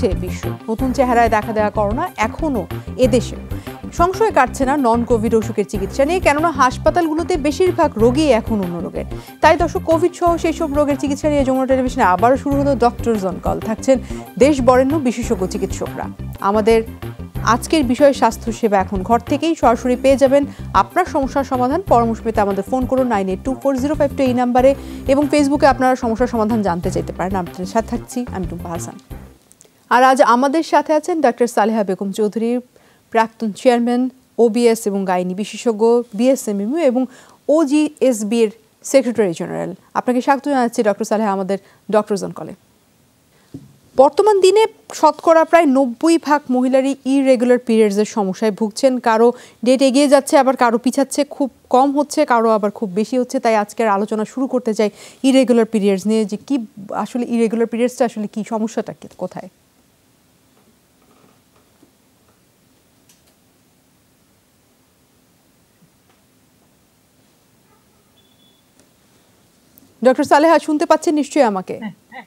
বাড়ছে বিশ্ব নতুন চেহারায় দেখা দেওয়া করোনা এখনও এদেশে সংশয় কাটছে না নন কোভিড অসুখের চিকিৎসা নিয়ে কেননা হাসপাতালগুলোতে বেশিরভাগ রোগী এখন অন্য রোগের তাই দর্শক কোভিড সহ সেই সব রোগের চিকিৎসা নিয়ে যমুনা টেলিভিশনে আবারও শুরু হলো ডক্টর জন কল থাকছেন দেশ বরেণ্য বিশেষজ্ঞ চিকিৎসকরা আমাদের আজকের বিষয়ে স্বাস্থ্যসেবা এখন ঘর থেকেই সরাসরি পেয়ে যাবেন আপনার সমস্যার সমাধান পরামর্শ পেতে আমাদের ফোন করুন nine eight two four zero five two এই নাম্বারে এবং ফেসবুকে আপনারা সমস্যার সমাধান জানতে চাইতে পারেন আপনাদের সাথে থাকছি আমি টুম্পা হাসান আর আজ আমাদের সাথে আছেন ডক্টর সালেহা বেগম চৌধুরী প্রাক্তন চেয়ারম্যান ওবিএস এবং গাইনি বিশেষজ্ঞ বিএসএমইউ এবং ওজিএসবি এর সেক্রেটারি জেনারেল আপনাকে স্বাগত জানাচ্ছি ডক্টর সালেহা আমাদের ডক্টর জন কলে বর্তমান দিনে শতকরা প্রায় নব্বই ভাগ মহিলারই ইরেগুলার পিরিয়ডসের সমস্যায় ভুগছেন কারো ডেট এগিয়ে যাচ্ছে আবার কারো পিছাচ্ছে খুব কম হচ্ছে কারো আবার খুব বেশি হচ্ছে তাই আজকের আলোচনা শুরু করতে চাই ইরেগুলার পিরিয়ডস নিয়ে যে কি আসলে ইরেগুলার পিরিয়ডসটা আসলে কি সমস্যাটা কোথায় ডক্টর সালেহা শুনতে পাচ্ছেন নিশ্চয়ই আমাকে হ্যাঁ, হ্যাঁ,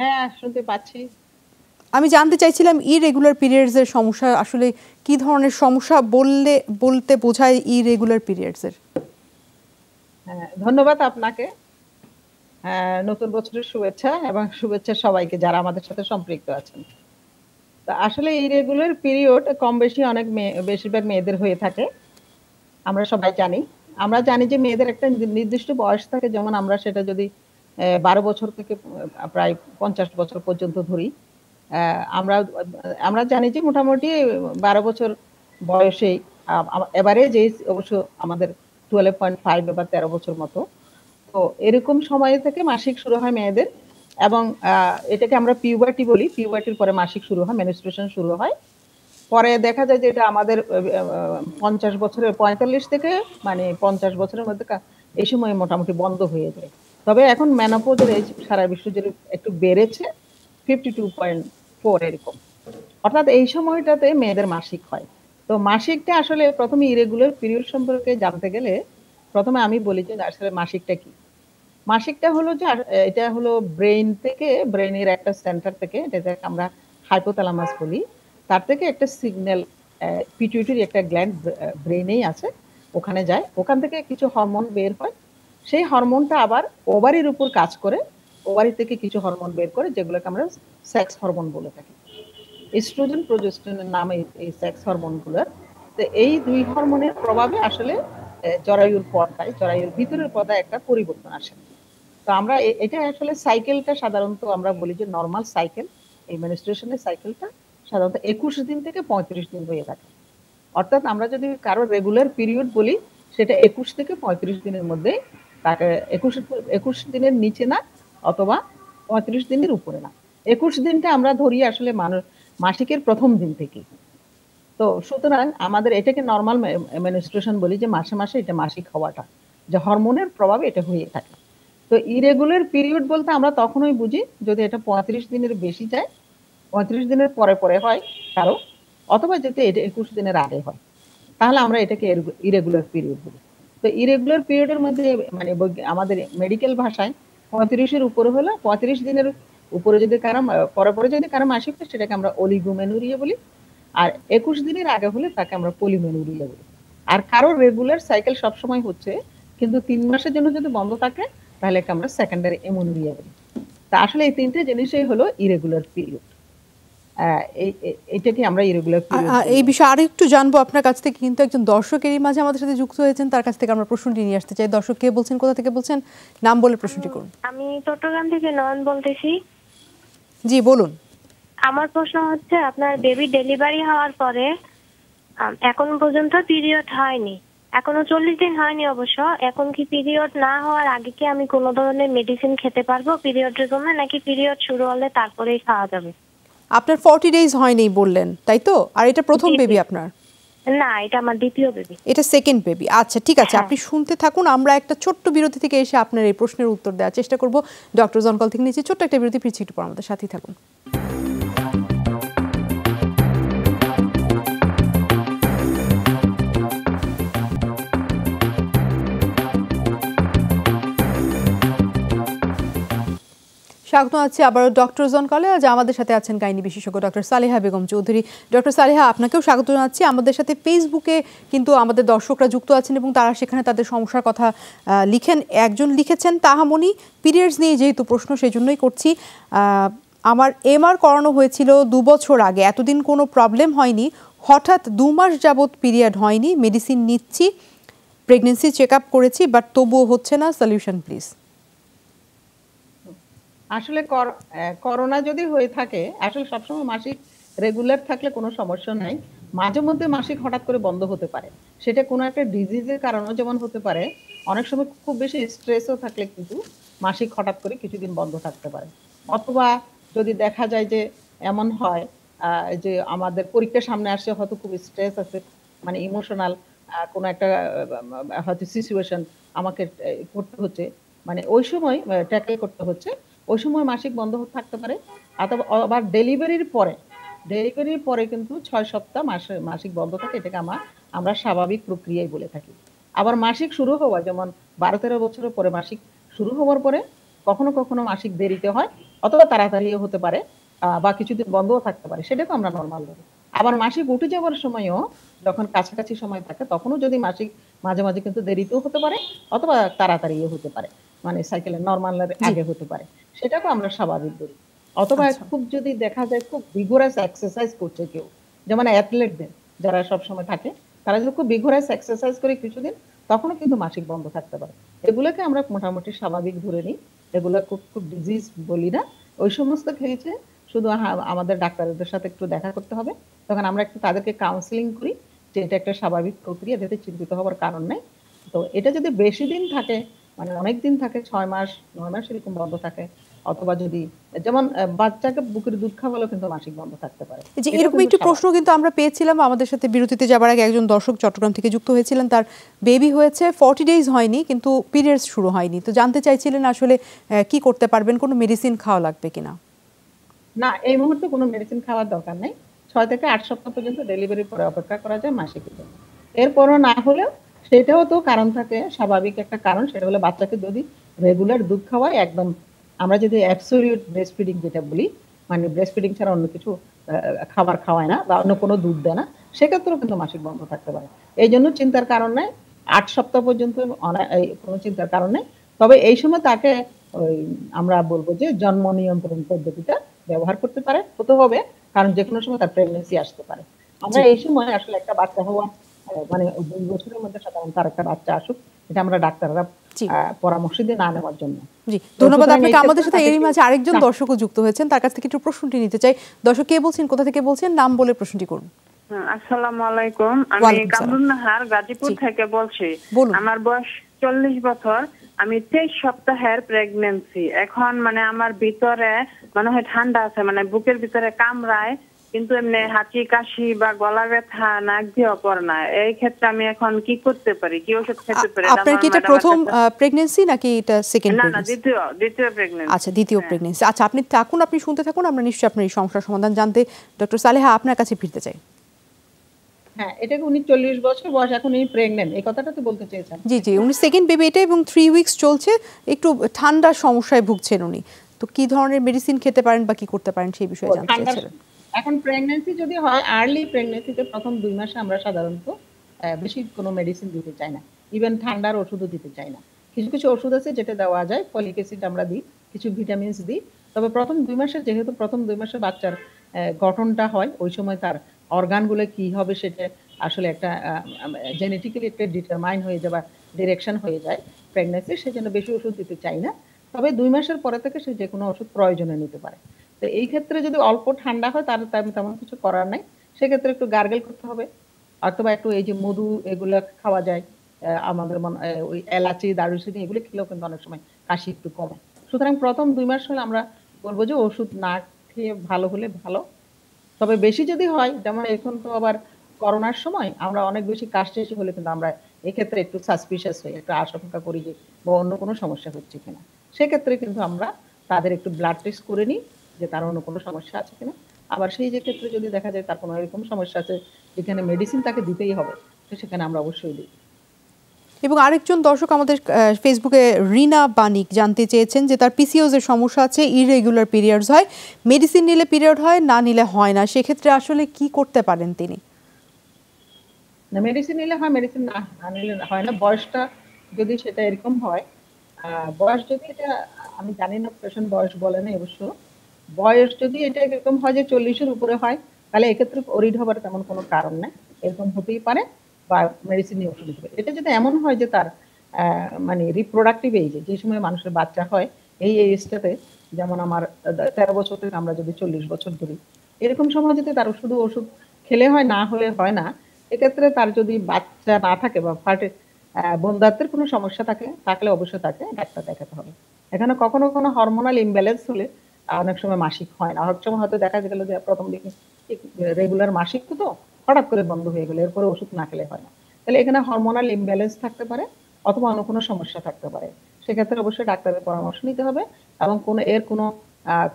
হ্যাঁ শুনতে পাচ্ছি আমি জানতে চাইছিলাম ইরেগুলার পিরিয়ডস এর সমস্যা আসলে কি ধরনের সমস্যা বললে বলতে বোঝায় ইরেগুলার পিরিয়ডস এর হ্যাঁ, ধন্যবাদ আপনাকে নতুন বছরের শুভেচ্ছা এবং শুভেচ্ছা সবাইকে যারা আমাদের সাথে সম্পৃক্ত আছেন তা আসলে ইরেগুলার পিরিয়ড কম বেশি অনেক বেশিরভাগ মেয়েদের হয়ে থাকে আমরা সবাই জানি আমরা জানি যে মেয়েদের একটা নির্দিষ্ট বয়স থাকে যেমন আমরা সেটা যদি বারো বছর থেকে প্রায় পঞ্চাশ বছর পর্যন্ত ধরি আমরা আমরা জানি যে মোটামুটি বারো বছর বয়সে এবারে যে অবশ্য আমাদের টুয়েলভ পয়েন্ট ফাইভ বা তেরো বছর মতো তো এরকম সময় থেকে মাসিক শুরু হয় মেয়েদের এবং এটাকে আমরা পিউবার্টি বলি পিউবার্টির পরে মাসিক শুরু হয় মেনিস্ট্রেশন শুরু হয় পরে দেখা যায় যে এটা আমাদের পঞ্চাশ বছরের পঁয়তাল্লিশ থেকে মানে পঞ্চাশ বছরের মধ্যে এই সময় মোটামুটি বন্ধ হয়ে যায় তবে এখন ম্যানোপোজের এই সারা বিশ্ব জুড়ে একটু বেড়েছে ফিফটি টু পয়েন্ট ফোর এরকম অর্থাৎ এই সময়টাতে মেয়েদের মাসিক হয় তো মাসিকটা আসলে প্রথমে ইরেগুলার পিরিয়ড সম্পর্কে জানতে গেলে প্রথমে আমি বলি যে আসলে মাসিকটা কি মাসিকটা হলো যে এটা হলো ব্রেন থেকে ব্রেনের একটা সেন্টার থেকে এটা আমরা হাইপোতালামাস বলি তার থেকে একটা সিগন্যাল পিটুইটারি একটা গ্ল্যান্ড ব্রেনেই আছে ওখানে যায় ওখান থেকে কিছু হরমোন বের হয় সেই হরমোনটা আবার ওভারির উপর কাজ করে ওভারি থেকে কিছু হরমোন বের করে যেগুলোকে আমরা সেক্স হরমোন বলে থাকি ইস্ট্রোজেন প্রোজেস্ট্রনের নামে এই সেক্স হরমোনগুলোর তো এই দুই হরমোনের প্রভাবে আসলে জরায়ুর পর্দায় জরায়ুর ভিতরের পর্দায় একটা পরিবর্তন আসে তো আমরা এটা আসলে সাইকেলটা সাধারণত আমরা বলি যে নর্মাল সাইকেল এই মেনিস্ট্রেশনের সাইকেলটা সাধারণত একুশ দিন থেকে পঁয়ত্রিশ দিন হয়ে থাকে অর্থাৎ আমরা যদি কারো রেগুলার পিরিয়ড বলি সেটা একুশ থেকে পঁয়ত্রিশ দিনের মধ্যে তাকে একুশ একুশ দিনের নিচে না অথবা পঁয়ত্রিশ দিনের উপরে না একুশ দিনটা আমরা ধরি আসলে মানুষ মাসিকের প্রথম দিন থেকে তো সুতরাং আমাদের এটাকে নর্মাল মেনস্ট্রেশন বলি যে মাসে মাসে এটা মাসিক হওয়াটা যে হরমোনের প্রভাবে এটা হয়ে থাকে তো ইরেগুলার পিরিয়ড বলতে আমরা তখনই বুঝি যদি এটা পঁয়ত্রিশ দিনের বেশি যায় পঁয়ত্রিশ দিনের পরে পরে হয় কারো অথবা যেতে এটা একুশ দিনের আগে হয় তাহলে আমরা এটাকে ইরেগুলার পিরিয়ড বলি তো ইরেগুলার পিরিয়ডের মধ্যে মানে আমাদের মেডিকেল ভাষায় পঁয়ত্রিশের উপরে হলে পঁয়ত্রিশ দিনের উপরে যদি কারো পরে পরে যদি কারো মাসিক সেটাকে আমরা অলিগোমেনুরিয়া বলি আর একুশ দিনের আগে হলে তাকে আমরা পলিমেনুরিয়া বলি আর কারো রেগুলার সাইকেল সবসময় হচ্ছে কিন্তু তিন মাসের জন্য যদি বন্ধ থাকে তাহলে আমরা সেকেন্ডারি এমোনুরিয়া বলি তা আসলে এই তিনটে জিনিসই হলো ইরেগুলার পিরিয়ড এটাকে আমরা ইরেগুলার এই বিষয়ে আরো একটু জানবো আপনার কাছ থেকে কিন্তু একজন দর্শকেরই মাঝে আমাদের সাথে যুক্ত হয়েছেন তার কাছ থেকে আমরা প্রশ্নটি নিয়ে আসতে চাই দর্শক কে বলছেন কোথা থেকে বলছেন নাম বলে প্রশ্নটি করুন আমি চট্টগ্রাম থেকে নয়ন বলতেছি জি বলুন আমার প্রশ্ন হচ্ছে আপনার বেবি ডেলিভারি হওয়ার পরে এখন পর্যন্ত পিরিয়ড হয়নি এখনো চল্লিশ দিন হয়নি অবশ্য এখন কি পিরিয়ড না হওয়ার আগে কি আমি কোনো ধরনের মেডিসিন খেতে পারবো পিরিয়ডের জন্য নাকি পিরিয়ড শুরু হলে তারপরেই খাওয়া যাবে আপনার ফর্টি ডেজ হয়নি বললেন তাই তো আর এটা প্রথম বেবি আপনার না এটা আমার দ্বিতীয় বেবি এটা সেকেন্ড বেবি আচ্ছা ঠিক আছে হ্যাঁ। আপনি শুনতে থাকুন আমরা একটা ছোট্ট বিরতি থেকে এসে আপনার এই প্রশ্নের উত্তর দেওয়ার চেষ্টা করব ডক্টর জনকল থেকে নিচে ছোট্ট একটা বিরতি ফিরছি একটু পর আমাদের সাথেই থাকুন স্বাগত আছি আবারও ডক্টর জন কলে আজ আমাদের সাথে আছেন গাইনি বিশেষজ্ঞ ডক্টর সালেহা বেগম চৌধুরী ডক্টর সালেহা আপনাকেও স্বাগত জানাচ্ছি আমাদের সাথে ফেসবুকে কিন্তু আমাদের দর্শকরা যুক্ত আছেন এবং তারা সেখানে তাদের সমস্যার কথা লিখেন একজন লিখেছেন তাহামনি পিরিয়ডস নিয়ে যেহেতু প্রশ্ন সেই জন্যই করছি আমার এমআর করানো হয়েছিল দু বছর আগে এতদিন কোনো প্রবলেম হয়নি হঠাৎ দু মাস যাবৎ পিরিয়ড হয়নি মেডিসিন নিচ্ছি প্রেগনেন্সি চেক আপ করেছি বাট তবুও হচ্ছে না সলিউশন প্লিজ আসলে করোনা যদি হয়ে থাকে আসলে সবসময় মাসিক রেগুলার থাকলে কোনো সমস্যা নাই মাঝে মধ্যে মাসিক হঠাৎ করে বন্ধ হতে পারে সেটা কোনো একটা ডিজিজের কারণে যেমন হতে পারে অনেক সময় খুব বেশি স্ট্রেসও থাকলে কিন্তু মাসিক হঠাৎ করে কিছুদিন বন্ধ থাকতে পারে অথবা যদি দেখা যায় যে এমন হয় যে আমাদের পরীক্ষা সামনে আসে হয়তো খুব স্ট্রেস আছে মানে ইমোশনাল কোনো একটা হয়তো সিচুয়েশন আমাকে করতে হচ্ছে মানে ওই সময় ট্যাকেল করতে হচ্ছে ওই সময় মাসিক বন্ধ থাকতে পারে অথবা আবার ডেলিভারির পরে ডেলিভারির পরে কিন্তু ছয় সপ্তাহ মাসে মাসিক বন্ধ থাকে এটাকে আমার আমরা স্বাভাবিক প্রক্রিয়ায় বলে থাকি আবার মাসিক শুরু হওয়া যেমন বারো তেরো বছরের পরে মাসিক শুরু হওয়ার পরে কখনো কখনো মাসিক দেরিতে হয় অথবা তাড়াতাড়িও হতে পারে বা কিছুদিন বন্ধও থাকতে পারে সেটা তো আমরা নর্মাল ধরি আবার মাসিক উঠে যাওয়ার সময়ও যখন কাছাকাছি সময় থাকে তখনও যদি মাসিক মাঝে মাঝে কিন্তু দেরিতেও হতে পারে অথবা তাড়াতাড়িও হতে পারে মানে সাইকেলের নর্মাল আগে হতে পারে সেটাকেও আমরা স্বাভাবিক বলি অথবা আচ্ছা। খুব যদি দেখা যায় খুব ভিগোরাস এক্সারসাইজ করছে কেউ যেমন অ্যাথলেটদের যারা সব সময় থাকে তারা যদি খুব ভিগোরাস এক্সারসাইজ করে কিছুদিন তখনও কিন্তু মাসিক বন্ধ থাকতে পারে এগুলোকে আমরা মোটামুটি স্বাভাবিক ধরে নিই এগুলো খুব খুব ডিজিজ বলি না ওই সমস্ত খেয়েছে শুধু আমাদের ডাক্তারদের সাথে একটু দেখা করতে হবে তখন আমরা একটু তাদেরকে কাউন্সিলিং করি যে এটা একটা স্বাভাবিক প্রক্রিয়া যাতে চিন্তিত হওয়ার কারণ নেই তো এটা যদি বেশি দিন থাকে মানে অনেক দিন থাকে ছয় মাস নয় মাস এরকম বন্ধ থাকে অথবা যদি যেমন বাচ্চাকে বুকের দুধ খাওয়ালো কিন্তু মাসিক বন্ধ থাকতে পারে যে এরকম একটি প্রশ্ন কিন্তু আমরা পেয়েছিলাম আমাদের সাথে বিরতিতে যাবার আগে একজন দর্শক চট্টগ্রাম থেকে যুক্ত হয়েছিলেন তার বেবি হয়েছে ফর্টি ডেজ হয়নি কিন্তু পিরিয়ডস শুরু হয়নি তো জানতে চাইছিলেন আসলে কি করতে পারবেন কোনো মেডিসিন খাওয়া লাগবে কিনা না এই মুহূর্তে কোনো মেডিসিন খাওয়ার দরকার নেই ছয় থেকে আট সপ্তাহ পর্যন্ত ডেলিভারি পরে অপেক্ষা করা যায় মাসিক এরপরও না হলেও সেটাও তো কারণ থাকে স্বাভাবিক একটা কারণ সেটা হলো বাচ্চাকে যদি রেগুলার দুধ খাওয়ায় একদম আমরা যদি অ্যাবসোলিউট ব্রেস্ট ফিডিং যেটা বলি মানে ব্রেস্ট ফিডিং ছাড়া অন্য কিছু খাবার খাওয়ায় না বা অন্য কোনো দুধ দেয় না সেক্ষেত্রেও কিন্তু মাসিক বন্ধ থাকতে পারে এই জন্য চিন্তার কারণ নেই আট সপ্তাহ পর্যন্ত কোনো চিন্তার কারণ নেই তবে এই সময় তাকে ওই আমরা বলবো যে জন্ম নিয়ন্ত্রণ পদ্ধতিটা ব্যবহার করতে পারে হতে হবে কারণ যে কোনো সময় তার প্রেগনেন্সি আসতে পারে আমরা এই সময় আসলে একটা বাচ্চা হওয়া মানে দুই বছরের মধ্যে সাধারণত আর একটা বাচ্চা আসুক এটা আমরা ডাক্তাররা পরামর্শ দিয়ে না নেওয়ার জন্য জি ধন্যবাদ আপনাকে আমাদের সাথে এরই মাঝে আরেকজন দর্শকও যুক্ত হয়েছেন তার কাছ থেকে একটু প্রশ্নটি নিতে চাই দর্শক কে বলছেন কোথা থেকে বলছেন নাম বলে প্রশ্নটি করুন হ্যাঁ, আসসালামু আলাইকুম আমি কামরুন নাহার গাজীপুর থেকে বলছি আমার বয়স চল্লিশ বছর আমি তেইশ সপ্তাহের প্রেগনেন্সি এখন মানে আমার ভিতরে মনে হয় ঠান্ডা আছে মানে বুকের ভিতরে কামড়ায় কিন্তু এমনি হাঁচি কাশি বা গলা ব্যথা নাক দিয়ে অপর না এই ক্ষেত্রে আমি এখন কি করতে পারি কি ওষুধ খেতে পারি আপনার কি এটা প্রথম প্রেগন্যান্সি নাকি এটা সেকেন্ড না না দ্বিতীয় দ্বিতীয় প্রেগন্যান্সি আচ্ছা দ্বিতীয় প্রেগন্যান্সি আচ্ছা আপনি থাকুন আপনি শুনতে থাকুন আমরা নিশ্চয়ই আপনার এই সমস্যার সমাধান জানতে ডক্টর সালেহা আপনার কাছে ফিরতে চাই হ্যাঁ এটা উনি চল্লিশ বছর বয়স এখন উনি প্রেগনেন্ট এই কথাটা তো বলতে চেয়েছেন জি জি উনি সেকেন্ড বেবি এটা এবং থ্রি উইকস চলছে একটু ঠান্ডা সমস্যায় ভুগছেন উনি তো কি ধরনের মেডিসিন খেতে পারেন বা কি করতে পারেন সেই বিষয়ে জানতে চাইছিলেন এখন প্রেগন্যান্সি যদি হয় আর্লি প্রেগন্যান্সিতে প্রথম দুই মাসে আমরা সাধারণত বেশি কোনো মেডিসিন দিতে চাই না ইভেন ঠান্ডার ওষুধও দিতে চাই না কিছু কিছু ওষুধ আছে যেটা দেওয়া যায় ফলিক অ্যাসিড আমরা দিই কিছু ভিটামিনস দিই তবে প্রথম দুই মাসে যেহেতু প্রথম দুই মাসে বাচ্চার গঠনটা হয় ওই সময় তার অর্গানগুলো কি হবে সেটা আসলে একটা জেনেটিক্যালি একটা ডিটারমাইন হয়ে যায় বা ডিরেকশন হয়ে যায় প্রেগনেন্সি সেজন্য বেশি ওষুধ দিতে চাই না তবে দুই মাসের পরে থেকে সে যে কোনো ওষুধ প্রয়োজনে নিতে পারে তো এই ক্ষেত্রে যদি অল্প ঠান্ডা হয় তার তেমন কিছু করার নাই সেক্ষেত্রে একটু গার্গেল করতে হবে অথবা একটু এই যে মধু এগুলো খাওয়া যায় আমাদের মনে ওই এলাচি দারুচিনি এগুলো খেলেও কিন্তু অনেক সময় কাশি একটু কমে সুতরাং প্রথম দুই মাস হলে আমরা বলবো যে ওষুধ না খেয়ে ভালো হলে ভালো তবে বেশি যদি হয় যেমন এখন তো আবার করোনার সময় আমরা অনেক বেশি কাশি এসে হলে কিন্তু আমরা এক্ষেত্রে একটু সাসপিশিয়াস হই একটু আশঙ্কা করি যে বা অন্য কোনো সমস্যা হচ্ছে কিনা সেক্ষেত্রে কিন্তু আমরা তাদের একটু ব্লাড টেস্ট করে নিই যে তার অন্য কোনো সমস্যা আছে কিনা আবার সেই যে ক্ষেত্রে যদি দেখা যায় তার কোনো এরকম সমস্যা আছে যেখানে মেডিসিন তাকে দিতেই হবে তো সেখানে আমরা অবশ্যই দিই এবং আরেকজন দর্শক আমাদের ফেসবুকে রিনা বানিক জানতে চেয়েছেন যে তার পিসিওজের সমস্যা আছে ইরেগুলার পিরিয়ডস হয় মেডিসিন নিলে পিরিয়ড হয় না নিলে হয় না সেক্ষেত্রে আসলে কি করতে পারেন তিনি মেডিসিন নিলে হয় মেডিসিন না নিলে হয় না বয়সটা যদি সেটা এরকম হয় বয়স যদি এটা আমি জানি না পেশেন্ট বয়স বলে না অবশ্য বয়স যদি এটা এরকম হয় যে চল্লিশের উপরে হয় তাহলে এক্ষেত্রে ওরিড হবার তেমন কোনো কারণ নেই এরকম হতেই পারে বা মেডিসিন নিয়ে ওষুধ দিতে এটা যদি এমন হয় যে তার মানে রিপ্রোডাক্টিভ এইজে যে সময় মানুষের বাচ্চা হয় এই এজটাতে যেমন আমার তেরো বছর থেকে আমরা যদি চল্লিশ বছর ধরি এরকম সময় যদি তার শুধু ওষুধ খেলে হয় না হলে হয় না এক্ষেত্রে তার যদি বাচ্চা না থাকে বা ফার্টে বন্ধাত্বের কোনো সমস্যা থাকে থাকলে অবশ্যই তাকে ডাক্তার দেখাতে হবে এখানে কখনো কোনো হরমোনাল ইমব্যালেন্স হলে অনেক সময় মাসিক হয় না অনেক সময় হয়তো দেখা গেল যে প্রথম দিকে রেগুলার মাসিক তো হঠাৎ করে বন্ধ হয়ে গেলে এরপরে ওষুধ না খেলে হয় না তাহলে এখানে হরমোনাল ইমব্যালেন্স থাকতে পারে অথবা অন্য কোনো সমস্যা থাকতে পারে সেক্ষেত্রে অবশ্যই ডাক্তারের পরামর্শ নিতে হবে এবং কোনো এর কোনো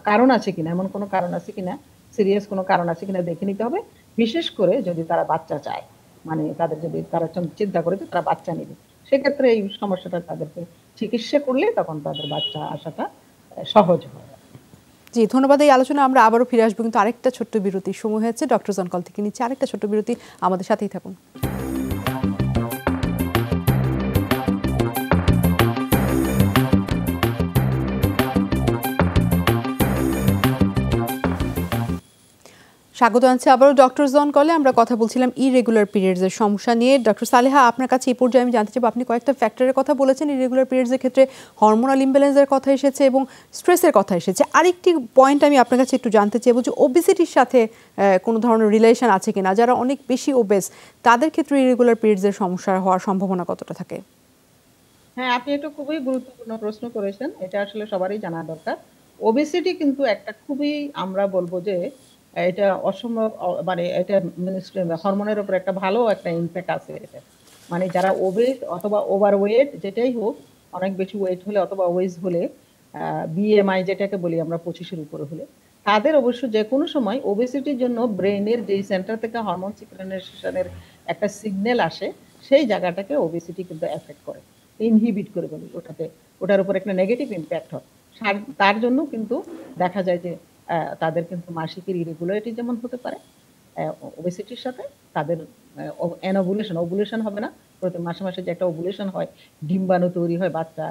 কারণ আছে কিনা এমন কোনো কারণ আছে কিনা সিরিয়াস কোনো কারণ আছে কিনা দেখে নিতে হবে বিশেষ করে যদি তারা বাচ্চা চায় মানে তাদের যদি তারা চিন্তা করে তারা বাচ্চা নিবে সেক্ষেত্রে এই সমস্যাটা তাদেরকে চিকিৎসা করলে তখন তাদের বাচ্চা আসাটা সহজ হয় জি ধন্যবাদ এই আলোচনা আমরা আবারও ফিরে আসবো কিন্তু আরেকটা ছোট্ট বিরতি সময় হয়েছে ডক্টর জনকল থেকে নিচ্ছে আরেকটা ছোট্ট বিরতি আমাদের সাথেই থাকুন স্বাগত আনছি আবারও ডক্টর জন কলে আমরা কথা বলছিলাম ইরেগুলার পিরিয়ডসের সমস্যা নিয়ে ডক্টর সালেহা আপনার কাছে এই পর্যায়ে আমি জানতে চাইব আপনি কয়েকটা ফ্যাক্টরের কথা বলেছেন ইরেগুলার পিরিয়ডসের ক্ষেত্রে হরমোনাল ইমব্যালেন্সের কথা এসেছে এবং স্ট্রেসের কথা এসেছে আরেকটি পয়েন্ট আমি আপনার কাছে একটু জানতে চাইব যে ওবেসিটির সাথে কোনো ধরনের রিলেশন আছে কিনা যারা অনেক বেশি ওবেস তাদের ক্ষেত্রে ইরেগুলার পিরিয়ডসের সমস্যা হওয়ার সম্ভাবনা কতটা থাকে হ্যাঁ আপনি এটা খুবই গুরুত্বপূর্ণ প্রশ্ন করেছেন এটা আসলে সবারই জানা দরকার ওবেসিটি কিন্তু একটা খুবই আমরা বলবো যে এটা অসম্ভব মানে এটা হরমোনের উপর একটা ভালো একটা ইম্প্যাক্ট আছে এটা মানে যারা ওবেস অথবা ওভার ওয়েট যেটাই হোক অনেক বেশি ওয়েট হলে অথবা ওয়েজ হলে বিএমআই যেটাকে বলি আমরা পঁচিশের উপরে হলে তাদের অবশ্য যে কোনো সময় ওবেসিটির জন্য ব্রেনের যেই সেন্টার থেকে হরমোন সিক্রেনের একটা সিগন্যাল আসে সেই জায়গাটাকে ওবেসিটি কিন্তু এফেক্ট করে ইনহিবিট করে বলি ওটাতে ওটার উপর একটা নেগেটিভ ইম্প্যাক্ট হয় তার জন্য কিন্তু দেখা যায় যে তাদের কিন্তু মাসিকের ইরেগুলারিটি যেমন হতে পারে ওবেসিটির সাথে তাদের অ্যানোবুলেশন অবুলেশন হবে না প্রতি মাসে মাসে যে একটা ওবুলেশন হয় ডিম্বাণু তৈরি হয় বাচ্চা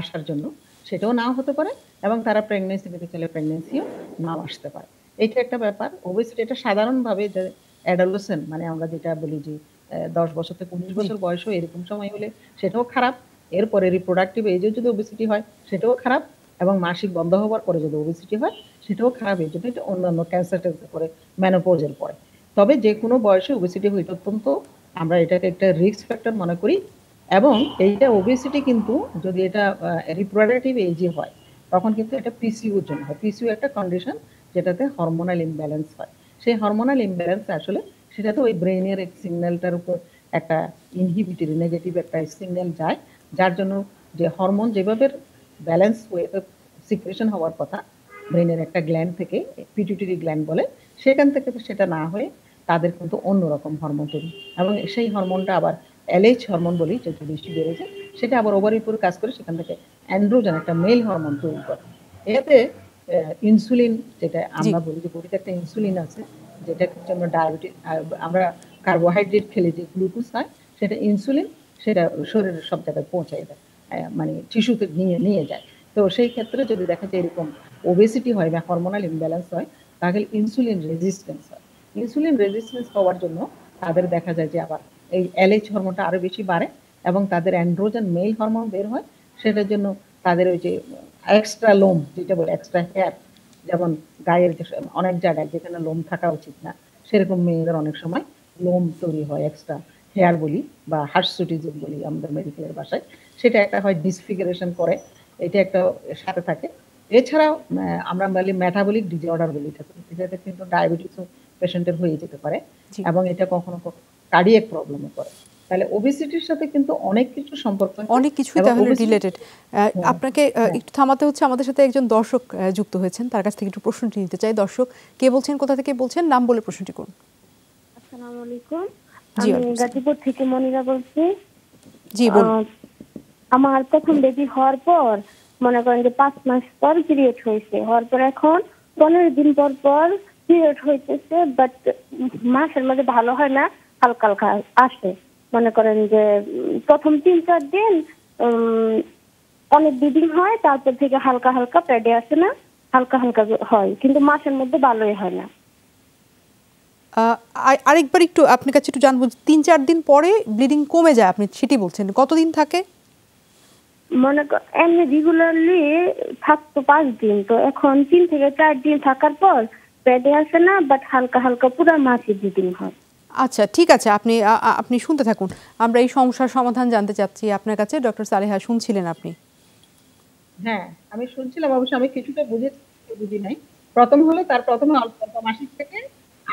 আসার জন্য সেটাও নাও হতে পারে এবং তারা প্রেগনেন্সি পেতে চলে প্রেগনেন্সিও নাও আসতে পারে এটা একটা ব্যাপার ওবেসিটি এটা সাধারণভাবে যে অ্যাডালোসেন মানে আমরা যেটা বলি যে দশ বছর থেকে উনিশ বছর বয়স এরকম সময় হলে সেটাও খারাপ এরপরে রিপ্রোডাক্টিভ এজেও যদি ওবেসিটি হয় সেটাও খারাপ এবং মাসিক বন্ধ হওয়ার পরে যদি ওবিসিটি হয় সেটাও খারাপ এই জন্য এটা অন্যান্য ক্যান্সার করে ম্যানোপোজের পরে তবে যে কোনো বয়সে ওবিসিটি হইতে অত্যন্ত আমরা এটাকে একটা রিস্ক ফ্যাক্টর মনে করি এবং এইটা ওবিসিটি কিন্তু যদি এটা রিপ্রোডাকটিভ এজে হয় তখন কিন্তু এটা পিসিউর জন্য হয় পিসিউ একটা কন্ডিশন যেটাতে হরমোনাল ইমব্যালেন্স হয় সেই হরমোনাল ইমব্যালেন্স আসলে সেটা তো ওই ব্রেনের সিগন্যালটার উপর একটা ইনহিবিটরি নেগেটিভ একটা সিগন্যাল যায় যার জন্য যে হরমোন যেভাবে ব্যালেন্স ওয়েতে সিক্রেশন হওয়ার কথা ব্রেনের একটা গ্ল্যান্ড থেকে পিটুইটারি গ্ল্যান্ড বলে সেখান থেকে সেটা না হয়ে তাদের কিন্তু অন্যরকম হরমোন তৈরি এবং সেই হরমোনটা আবার এলএইচ হরমোন বলি যেটা বেশি বেড়ে যায় সেটা আবার ওভারের উপরে কাজ করে সেখান থেকে অ্যান্ড্রোজেন একটা মেল হরমোন তৈরি করে এতে ইনসুলিন যেটা আমরা বলি যে বডিতে একটা ইনসুলিন আছে যেটা হচ্ছে আমরা ডায়াবেটিস আমরা কার্বোহাইড্রেট খেলে যে গ্লুকোজ হয় সেটা ইনসুলিন সেটা শরীরের সব জায়গায় পৌঁছায় দেয় মানে শিশুকে নিয়ে নিয়ে যায় তো সেই ক্ষেত্রে যদি দেখা যায় এরকম ওবেসিটি হয় বা হরমোনাল ইমব্যালেন্স হয় তাহলে ইনসুলিন রেজিস্ট্যান্স হয় ইনসুলিন রেজিস্ট্যান্স হওয়ার জন্য তাদের দেখা যায় যে আবার এই এলএইচ হরমোনটা আরও বেশি বাড়ে এবং তাদের অ্যান্ড্রোজেন মেল হরমোন বের হয় সেটার জন্য তাদের ওই যে এক্সট্রা লোম যেটা বলে এক্সট্রা হেয়ার যেমন গায়ের অনেক জায়গায় যেখানে লোম থাকা উচিত না সেরকম মেয়েদের অনেক সময় লোম তৈরি হয় এক্সট্রা হেয়ার বলি বা হার্সুটিজম বলি আমাদের মেডিকেলের ভাষায় সেটা একটা হয় ডিসফিগারেশন করে এটা একটা সাথে থাকে এছাড়াও আমরা বলি ম্যাটাবলিক ডিজঅর্ডার বলি এটাতে কিন্তু ডায়াবেটিস পেশেন্টের হয়ে যেতে পারে এবং এটা কখনো কার্ডিয়াক প্রবলেমও করে তাহলে সাথে কিন্তু অনেক কিছু সম্পর্ক অনেক কিছু তাহলে রিলেটেড হ্যাঁ, হ্যাঁ। আপনাকে একটু থামাতে হচ্ছে আমাদের সাথে একজন দর্শক যুক্ত হয়েছেন তার কাছ থেকে একটু প্রশ্নটি নিতে চাই দর্শক কে বলছেন কোথা থেকে বলছেন নাম বলে প্রশ্নটি করুন আসসালামু আলাইকুম গাজীপুর থেকে মনিরা বলছি জি আমার প্রথম বেবি হওয়ার পর মনে করেন যে পাঁচ মাস পর পিরিয়ড হয়েছে হওয়ার পর এখন পনেরো দিন পর পর পিরিয়ড হইতেছে বাট মাসের মধ্যে ভালো হয় না হালকা হালকা আসে মনে করেন যে প্রথম তিন চার দিন অনেক ব্লিডিং হয় তারপর থেকে হালকা হালকা প্যাডে আসে না হালকা হালকা হয় কিন্তু মাসের মধ্যে ভালোই হয় না আরেকবার একটু আপনার কাছে একটু জানবো তিন চার দিন পরে ব্লিডিং কমে যায় আপনি সেটি বলছেন কতদিন থাকে মনে এমনি রেগুলারলি থাকতো পাঁচ দিন তো এখন তিন থেকে চার দিন থাকার পর পেটে আসে না বাট হালকা হালকা পুরো মাসে ব্লিডিং হয় আচ্ছা ঠিক আছে আপনি আপনি শুনতে থাকুন আমরা এই সমস্যার সমাধান জানতে চাচ্ছি আপনার কাছে ডক্টর সালেহা শুনছিলেন আপনি হ্যাঁ আমি শুনছিলাম অবশ্য আমি কিছুটা বুঝে বুঝি নাই প্রথম হলো তার প্রথম মাসিক থেকে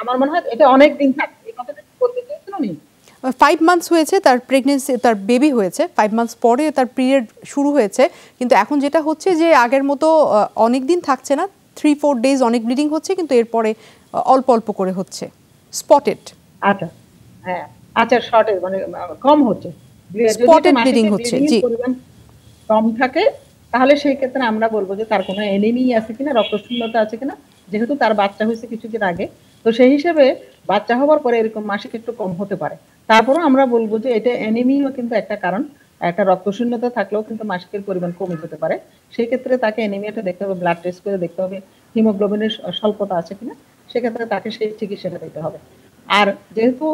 আমার মনে হয় এটা অনেক দিন থাকবে এই কথাটা বলতে চাইছেন উনি ফাইভ মান্থস হয়েছে তার প্রেগনেন্সি তার বেবি হয়েছে ফাইভ মান্থস পরে তার পিরিয়ড শুরু হয়েছে কিন্তু এখন যেটা হচ্ছে যে আগের মতো অনেক দিন থাকছে না থ্রি ফোর ডেজ অনেক ব্লিডিং হচ্ছে কিন্তু এরপরে অল্প অল্প করে হচ্ছে স্পটেড আচ্ছা হ্যাঁ আচ্ছা শর্টেজ মানে কম হচ্ছে স্পটেড ব্লিডিং হচ্ছে জি কম থাকে তাহলে সেই ক্ষেত্রে আমরা বলবো যে তার কোনো এনিমি আছে কিনা রক্তশূন্যতা আছে কিনা যেহেতু তার বাচ্চা হয়েছে কিছুদিন আগে তো সেই হিসেবে বাচ্চা হওয়ার পরে এরকম মাসিক একটু কম হতে পারে তারপরেও আমরা বলবো যে এটা অ্যানিমিও কিন্তু একটা কারণ একটা রক্তশূন্যতা থাকলেও কিন্তু মাসিকের পরিমাণ কমে যেতে পারে সেই ক্ষেত্রে তাকে অ্যানিমিয়াটা দেখতে হবে ব্লাড টেস্ট করে দেখতে হবে হিমোগ্লোবিনের স্বল্পতা আছে কিনা সেক্ষেত্রে তাকে সেই চিকিৎসাটা দিতে হবে আর যেহেতু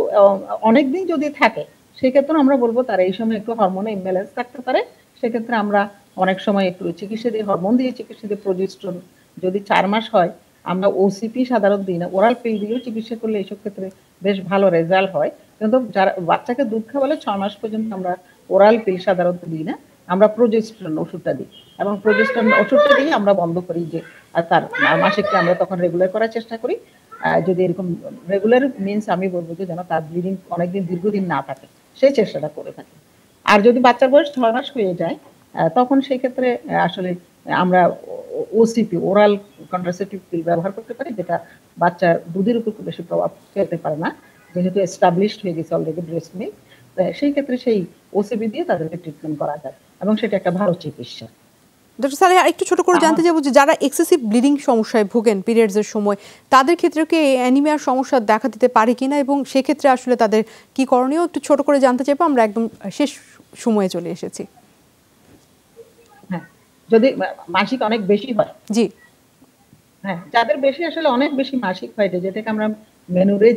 অনেক দিন যদি থাকে সেক্ষেত্রে আমরা বলবো তার এই সময় একটু হরমোনে ইমব্যালেন্স থাকতে পারে সেক্ষেত্রে আমরা অনেক সময় একটু চিকিৎসা দিয়ে হরমোন দিয়ে চিকিৎসা দিয়ে প্রজিস্ট্রন যদি চার মাস হয় আমরা ওসিপি সাধারণত দিই না ওরাল পিল দিয়েও চিকিৎসা করলে এইসব ক্ষেত্রে বেশ ভালো রেজাল্ট হয় কিন্তু যারা বাচ্চাকে দুধ খাওয়ালে ছয় মাস পর্যন্ত আমরা ওরাল পিল সাধারণত দিই না আমরা প্রোজেস্ট্রন ওষুধটা দিই এবং প্রোজেস্ট্রন ওষুধটা দিয়ে আমরা বন্ধ করি যে তার মাসিককে আমরা তখন রেগুলার করার চেষ্টা করি যদি এরকম রেগুলার মিনস আমি বলবো যে যেন তার ব্লিডিং অনেকদিন দীর্ঘদিন না থাকে সেই চেষ্টাটা করে থাকি আর যদি বাচ্চার বয়স ছয় মাস হয়ে যায় তখন সেই ক্ষেত্রে আসলে আমরা ওসিপি ওরাল কন্ট্রাসেপটিভ পিল ব্যবহার করতে পারি যেটা বাচ্চার দুধের উপর খুব বেশি প্রভাব ফেলতে পারে না যেহেতু এস্টাবলিশড হয়ে গেছে অলরেডি ব্রেস্ট মিল্ক সেই ক্ষেত্রে সেই ওসিপি দিয়ে তাদেরকে ট্রিটমেন্ট করা যায় এবং সেটা একটা ভালো চিকিৎসা ডক্টর সালে আরেকটু ছোট করে জানতে যাবো যে যারা এক্সেসিভ ব্লিডিং সমস্যায় ভোগেন পিরিয়ডসের সময় তাদের ক্ষেত্রে কি অ্যানিমিয়ার সমস্যা দেখা দিতে পারে কিনা এবং সেক্ষেত্রে আসলে তাদের কি করণীয় একটু ছোট করে জানতে চাইবো আমরা একদম শেষ সময়ে চলে এসেছি যদি মাসিক অনেক বেশি হয় জি হ্যাঁ যাদের বেশি আসলে অনেক বেশি মাসিক হয় যেটাকে আমরা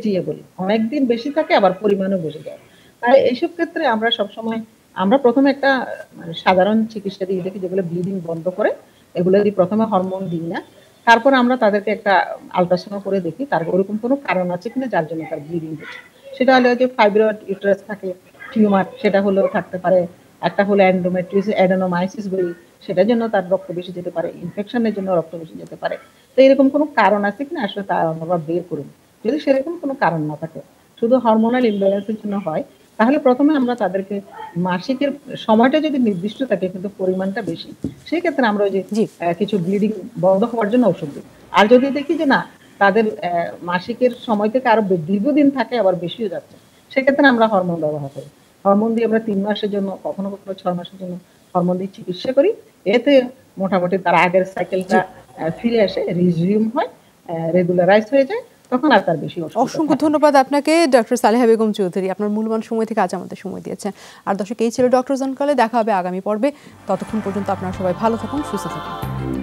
জিয়ে বলি অনেকদিন বেশি থাকে আবার পরিমাণও বেশি যায় তাই এইসব ক্ষেত্রে আমরা সবসময় আমরা প্রথমে একটা মানে সাধারণ চিকিৎসা দিয়ে দেখি যেগুলো ব্লিডিং বন্ধ করে এগুলো যদি প্রথমে হরমোন দিই না তারপর আমরা তাদেরকে একটা আলট্রাসাউন্ড করে দেখি তার ওরকম কোনো কারণ আছে কিনা যার জন্য তার ব্লিডিং হচ্ছে সেটা হলো যে ফাইব্রয়েড ইউটারাস থাকে টিউমার সেটা হলেও থাকতে পারে একটা হলো অ্যান্ডোমেট্রিস অ্যাডানোমাইসিস বলি সেটার জন্য তার রক্ত বেশি যেতে পারে ইনফেকশনের জন্য রক্ত বেশি যেতে পারে তো এরকম কোনো কারণ আছে কিনা আসলে তার অনুভব বের করুন যদি সেরকম কোনো কারণ না থাকে শুধু হরমোনাল ইমব্যালেন্সের জন্য হয় তাহলে প্রথমে আমরা তাদেরকে মাসিকের সময়টা যদি নির্দিষ্ট থাকে কিন্তু পরিমাণটা বেশি সেই ক্ষেত্রে আমরা ওই যে কিছু ব্লিডিং বন্ধ হওয়ার জন্য ওষুধ দিই আর যদি দেখি যে না তাদের মাসিকের সময় থেকে আরো দীর্ঘদিন থাকে আবার বেশিও যাচ্ছে সেক্ষেত্রে আমরা হরমোন ব্যবহার করি হরমোন দিয়ে আমরা তিন মাসের জন্য কখনো কখনো ছয় মাসের জন্য হরমোন দিয়ে চিকিৎসা করি এতে মোটামুটি তার আগের সাইকেলটা ফিরে আসে রিজিউম হয় রেগুলারাইজ হয়ে যায় অসংখ্য ধন্যবাদ আপনাকে ডক্টর সালেহা বেগম চৌধুরী আপনার মূলমান সময় থেকে আজ আমাদের সময় দিয়েছেন আর দর্শক এই ছিল ডক্টর জনকালে দেখা হবে আগামী পর্বে ততক্ষণ পর্যন্ত আপনারা সবাই ভালো থাকুন সুস্থ থাকুন